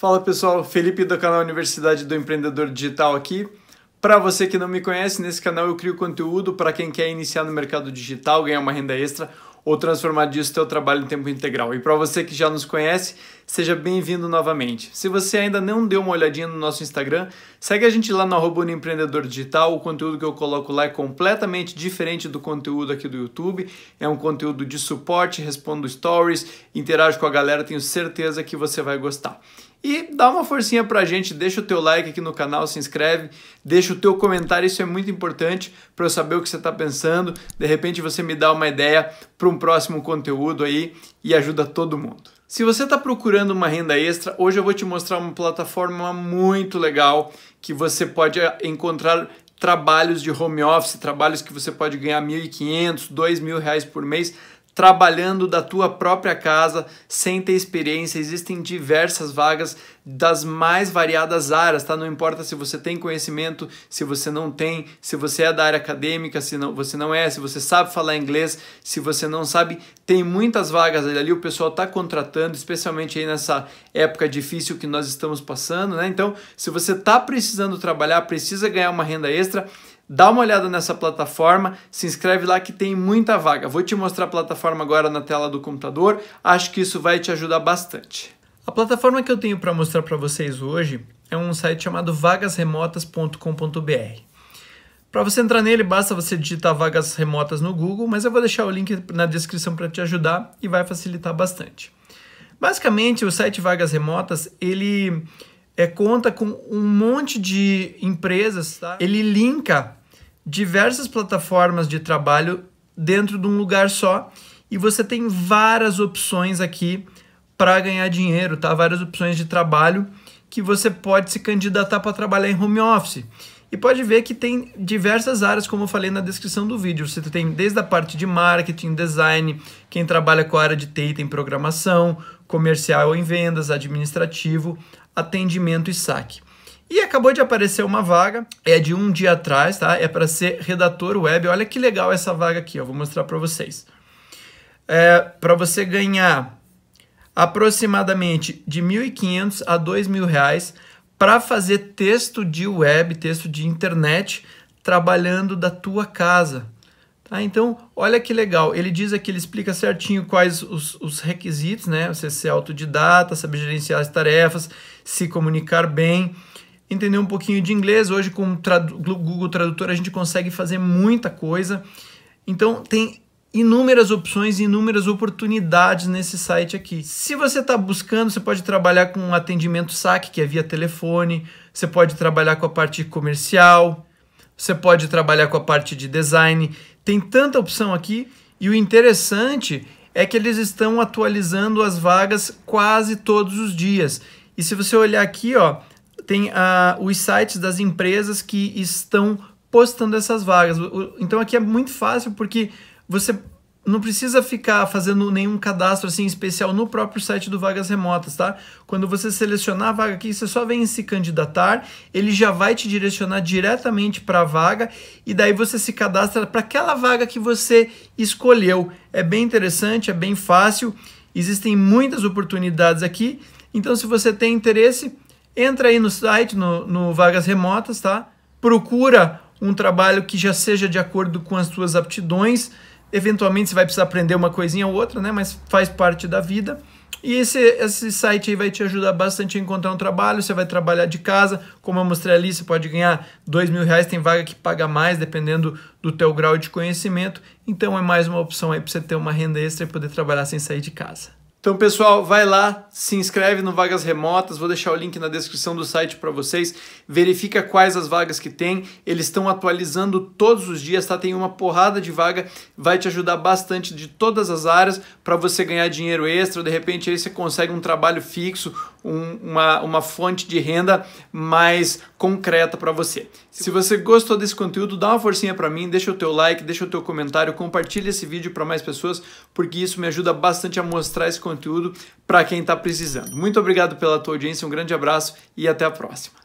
Fala pessoal, Felipe do canal Universidade do Empreendedor Digital aqui. Para você que não me conhece, nesse canal eu crio conteúdo para quem quer iniciar no mercado digital, ganhar uma renda extra ou transformar disso seu trabalho em tempo integral. E para você que já nos conhece, seja bem-vindo novamente. Se você ainda não deu uma olhadinha no nosso Instagram, segue a gente lá no arroba Empreendedor Digital. O conteúdo que eu coloco lá é completamente diferente do conteúdo aqui do YouTube. É um conteúdo de suporte, respondo stories, interajo com a galera, tenho certeza que você vai gostar. E dá uma forcinha pra gente, deixa o teu like aqui no canal, se inscreve, deixa o teu comentário, isso é muito importante para eu saber o que você está pensando. De repente você me dá uma ideia para um próximo conteúdo aí e ajuda todo mundo. Se você está procurando uma renda extra, hoje eu vou te mostrar uma plataforma muito legal que você pode eh, encontrar trabalhos de home office, trabalhos que você pode ganhar R$ 1.500, R$ 2.000 por mês trabalhando da tua própria casa sem ter experiência. Existem diversas vagas das mais variadas áreas, tá? Não importa se você tem conhecimento, se você não tem, se você é da área acadêmica, se não, você não é, se você sabe falar inglês, se você não sabe, tem muitas vagas ali, o pessoal tá contratando, especialmente aí nessa época difícil que nós estamos passando, né? Então, se você tá precisando trabalhar, precisa ganhar uma renda extra, Dá uma olhada nessa plataforma, se inscreve lá que tem muita vaga. Vou te mostrar a plataforma agora na tela do computador, acho que isso vai te ajudar bastante. A plataforma que eu tenho para mostrar para vocês hoje é um site chamado vagasremotas.com.br. Para você entrar nele, basta você digitar vagas remotas no Google, mas eu vou deixar o link na descrição para te ajudar e vai facilitar bastante. Basicamente, o site Vagas Remotas, ele é, conta com um monte de empresas, tá? ele linka diversas plataformas de trabalho dentro de um lugar só e você tem várias opções aqui para ganhar dinheiro, tá? Várias opções de trabalho que você pode se candidatar para trabalhar em home office. E pode ver que tem diversas áreas, como eu falei na descrição do vídeo. Você tem desde a parte de marketing, design, quem trabalha com a área de TI tem programação, comercial em vendas, administrativo, atendimento e saque. E acabou de aparecer uma vaga, é de um dia atrás, tá? É para ser redator web. Olha que legal essa vaga aqui, eu vou mostrar para vocês. É, para você ganhar aproximadamente de 1.500 a 2.000 reais para fazer texto de web, texto de internet, trabalhando da tua casa. Tá? Então, olha que legal. Ele diz aqui, ele explica certinho quais os, os requisitos, né? Você ser autodidata, saber gerenciar as tarefas, se comunicar bem entender um pouquinho de inglês. Hoje, com o tradu Google Tradutor, a gente consegue fazer muita coisa. Então, tem inúmeras opções, inúmeras oportunidades nesse site aqui. Se você está buscando, você pode trabalhar com um atendimento saque, que é via telefone, você pode trabalhar com a parte comercial, você pode trabalhar com a parte de design. Tem tanta opção aqui e o interessante é que eles estão atualizando as vagas quase todos os dias. E se você olhar aqui, ó, tem uh, os sites das empresas que estão postando essas vagas. Então aqui é muito fácil porque você não precisa ficar fazendo nenhum cadastro assim especial no próprio site do Vagas Remotas, tá? Quando você selecionar a vaga aqui, você só vem se candidatar, ele já vai te direcionar diretamente para a vaga e daí você se cadastra para aquela vaga que você escolheu. É bem interessante, é bem fácil, existem muitas oportunidades aqui. Então, se você tem interesse, entra aí no site, no, no Vagas Remotas, tá? Procura um trabalho que já seja de acordo com as suas aptidões. Eventualmente você vai precisar aprender uma coisinha ou outra, né? Mas faz parte da vida. E esse, esse site aí vai te ajudar bastante a encontrar um trabalho. Você vai trabalhar de casa, como eu mostrei ali, você pode ganhar dois mil reais. Tem vaga que paga mais, dependendo do teu grau de conhecimento. Então é mais uma opção aí para você ter uma renda extra e poder trabalhar sem sair de casa. Então, pessoal, vai lá, se inscreve no Vagas Remotas, vou deixar o link na descrição do site para vocês. Verifica quais as vagas que tem, eles estão atualizando todos os dias, tá? Tem uma porrada de vaga, vai te ajudar bastante de todas as áreas para você ganhar dinheiro extra, de repente aí você consegue um trabalho fixo um, uma, uma fonte de renda mais concreta para você. Se você gostou desse conteúdo, dá uma forcinha para mim, deixa o teu like, deixa o teu comentário, compartilha esse vídeo para mais pessoas, porque isso me ajuda bastante a mostrar esse conteúdo para quem está precisando. Muito obrigado pela tua audiência, um grande abraço e até a próxima.